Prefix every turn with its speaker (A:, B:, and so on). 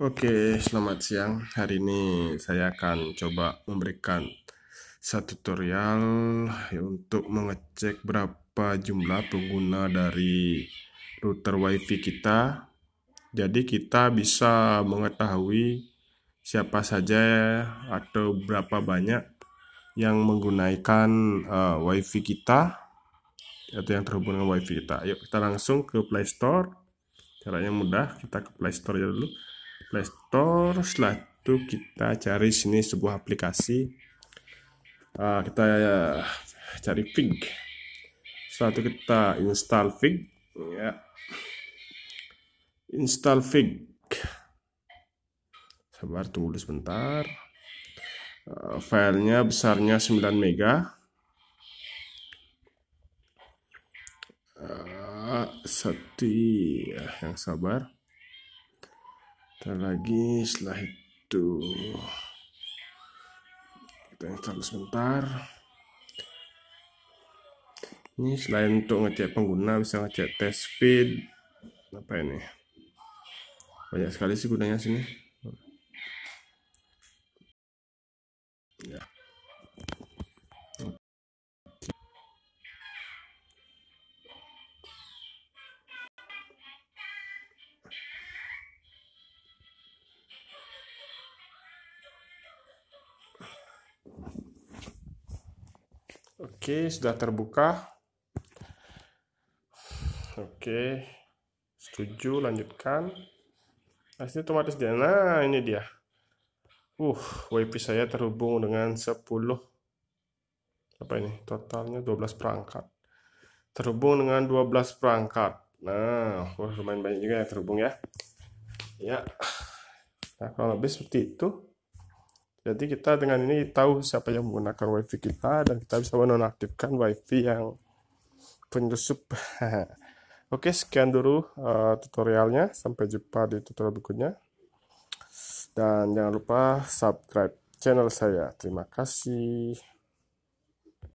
A: Oke, selamat siang. Hari ini saya akan coba memberikan satu tutorial untuk mengecek berapa jumlah pengguna dari router WiFi kita. Jadi kita bisa mengetahui siapa saja atau berapa banyak yang menggunakan uh, WiFi kita atau yang terhubung dengan WiFi kita. Yuk kita langsung ke Play Store. Caranya mudah, kita ke Play Store dulu Play Store. Setelah itu kita cari sini sebuah aplikasi. Uh, kita eh, cari Fig. Setelah itu kita install Fig. Ya. Install Fig. Sabar tunggu sebentar. Uh, filenya besarnya 9 mega. Uh, eh, seti yang sabar dan lagi setelah itu kita install sebentar ini selain untuk ngecek pengguna bisa ngecek test speed apa ini banyak sekali sih gunanya sini Oke, sudah terbuka. Oke. Setuju, lanjutkan. Hasilnya nah, otomatis dia. Nah, ini dia. Uh, WiFi saya terhubung dengan 10 apa ini? Totalnya 12 perangkat. Terhubung dengan 12 perangkat. Nah, wah lumayan banyak juga yang terhubung ya. Ya. Nah, kalau lebih seperti itu jadi kita dengan ini tahu siapa yang menggunakan wifi kita dan kita bisa menonaktifkan wifi yang penyusup oke sekian dulu uh, tutorialnya sampai jumpa di tutorial berikutnya dan jangan lupa subscribe channel saya terima kasih